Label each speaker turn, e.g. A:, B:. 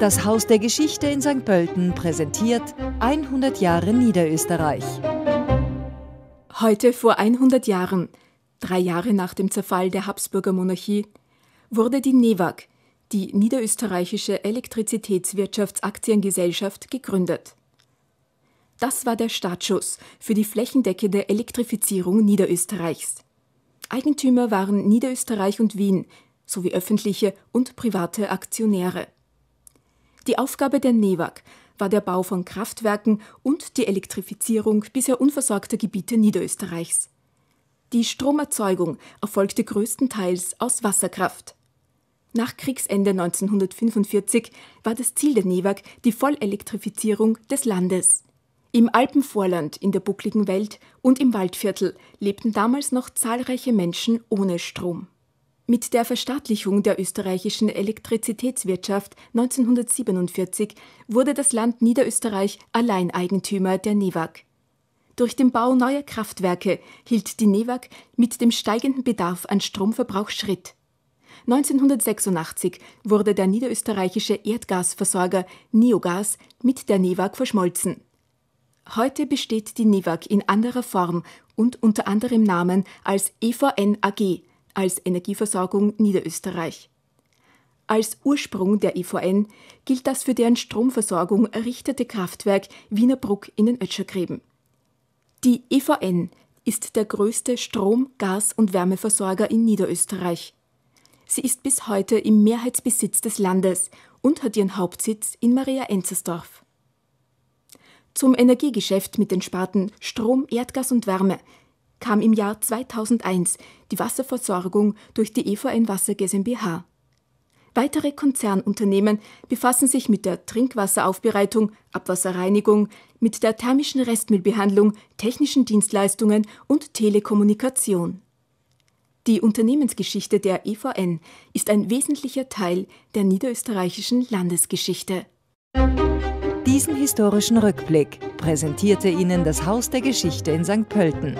A: Das Haus der Geschichte in St. Pölten präsentiert 100 Jahre
B: Niederösterreich. Heute vor 100 Jahren, drei Jahre nach dem Zerfall der Habsburger Monarchie, wurde die NEWAG, die Niederösterreichische Elektrizitätswirtschaftsaktiengesellschaft, gegründet. Das war der Startschuss für die flächendeckende Elektrifizierung Niederösterreichs. Eigentümer waren Niederösterreich und Wien sowie öffentliche und private Aktionäre. Die Aufgabe der NEWAG war der Bau von Kraftwerken und die Elektrifizierung bisher unversorgter Gebiete Niederösterreichs. Die Stromerzeugung erfolgte größtenteils aus Wasserkraft. Nach Kriegsende 1945 war das Ziel der NEWAG die Vollelektrifizierung des Landes. Im Alpenvorland, in der buckligen Welt und im Waldviertel lebten damals noch zahlreiche Menschen ohne Strom. Mit der Verstaatlichung der österreichischen Elektrizitätswirtschaft 1947 wurde das Land Niederösterreich Alleineigentümer der NEWAG. Durch den Bau neuer Kraftwerke hielt die NEWAG mit dem steigenden Bedarf an Stromverbrauch Schritt. 1986 wurde der niederösterreichische Erdgasversorger Neogas mit der NEWAG verschmolzen. Heute besteht die NEWAG in anderer Form und unter anderem Namen als EVN AG – als Energieversorgung Niederösterreich. Als Ursprung der EVN gilt das für deren Stromversorgung errichtete Kraftwerk Wienerbruck in den Ötschergräben. Die EVN ist der größte Strom-, Gas- und Wärmeversorger in Niederösterreich. Sie ist bis heute im Mehrheitsbesitz des Landes und hat ihren Hauptsitz in Maria Enzersdorf. Zum Energiegeschäft mit den Sparten Strom, Erdgas und Wärme kam im Jahr 2001 die Wasserversorgung durch die EVN Wasser GmbH. Weitere Konzernunternehmen befassen sich mit der Trinkwasseraufbereitung, Abwasserreinigung, mit der thermischen Restmüllbehandlung, technischen Dienstleistungen und Telekommunikation. Die Unternehmensgeschichte der EVN ist ein wesentlicher Teil der niederösterreichischen Landesgeschichte.
A: Diesen historischen Rückblick präsentierte Ihnen das Haus der Geschichte in St. Pölten.